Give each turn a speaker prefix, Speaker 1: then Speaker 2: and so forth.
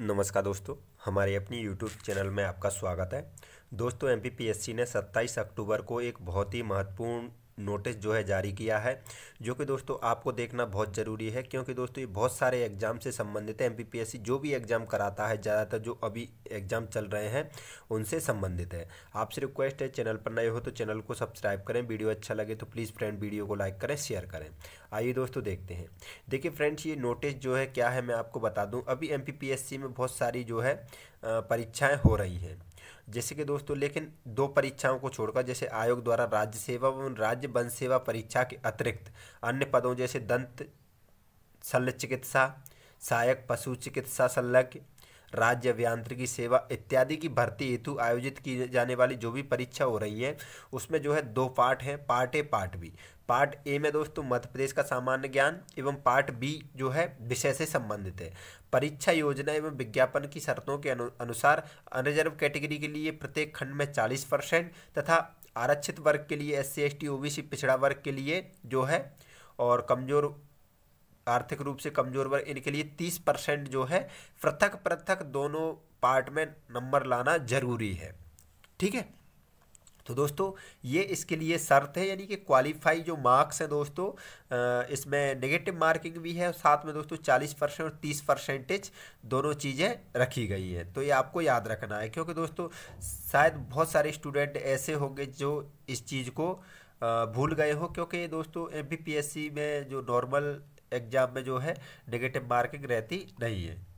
Speaker 1: नमस्कार दोस्तों हमारे अपनी यूट्यूब चैनल में आपका स्वागत है दोस्तों एम ने 27 अक्टूबर को एक बहुत ही महत्वपूर्ण नोटिस जो है जारी किया है जो कि दोस्तों आपको देखना बहुत ज़रूरी है क्योंकि दोस्तों ये बहुत सारे एग्ज़ाम से संबंधित है एमपीपीएससी जो भी एग्ज़ाम कराता है ज़्यादातर जो अभी एग्ज़ाम चल रहे हैं उनसे संबंधित है आपसे रिक्वेस्ट है चैनल पर नए हो तो चैनल को सब्सक्राइब करें वीडियो अच्छा लगे तो प्लीज़ फ्रेंड वीडियो को लाइक करें शेयर करें आइए दोस्तों देखते हैं देखिए फ्रेंड्स ये नोटिस जो है क्या है मैं आपको बता दूँ अभी एम में बहुत सारी जो है परीक्षाएँ हो रही हैं जैसे कि दोस्तों लेकिन दो परीक्षाओं को छोड़कर जैसे आयोग द्वारा राज्य सेवा एवं राज्य वन सेवा परीक्षा के अतिरिक्त अन्य पदों जैसे दंत शल्य चिकित्सा सहायक पशु चिकित्सा संलग्न राज्य अभियांत्रिकी सेवा इत्यादि की भर्ती हेतु आयोजित की जाने वाली जो भी परीक्षा हो रही है उसमें जो है दो पार्ट हैं part A part B part A में दोस्तों मध्य प्रदेश का सामान्य ज्ञान एवं पार्ट बी जो है विषय से संबंधित है परीक्षा योजना एवं विज्ञापन की शर्तों के अनु, अनुसार अनरिजर्व कैटेगरी के लिए प्रत्येक खंड में चालीस परसेंट तथा आरक्षित वर्ग के लिए S C S T O B C पिछड़ा वर्ग के लिए जो है और कमजोर आर्थिक रूप से कमज़ोर वर्ग इनके लिए तीस परसेंट जो है पृथक पृथक दोनों पार्ट में नंबर लाना जरूरी है ठीक है तो दोस्तों ये इसके लिए शर्त है यानी कि क्वालिफाई जो मार्क्स हैं दोस्तों इसमें नेगेटिव मार्किंग भी है और साथ में दोस्तों 40 परसेंट और 30 परसेंटेज दोनों चीज़ें रखी गई हैं तो ये आपको याद रखना है क्योंकि दोस्तों शायद बहुत सारे स्टूडेंट ऐसे होंगे जो इस चीज़ को भूल गए हो क्योंकि दोस्तों एम में जो नॉर्मल एग्ज़ाम में जो है नेगेटिव मार्किंग रहती नहीं है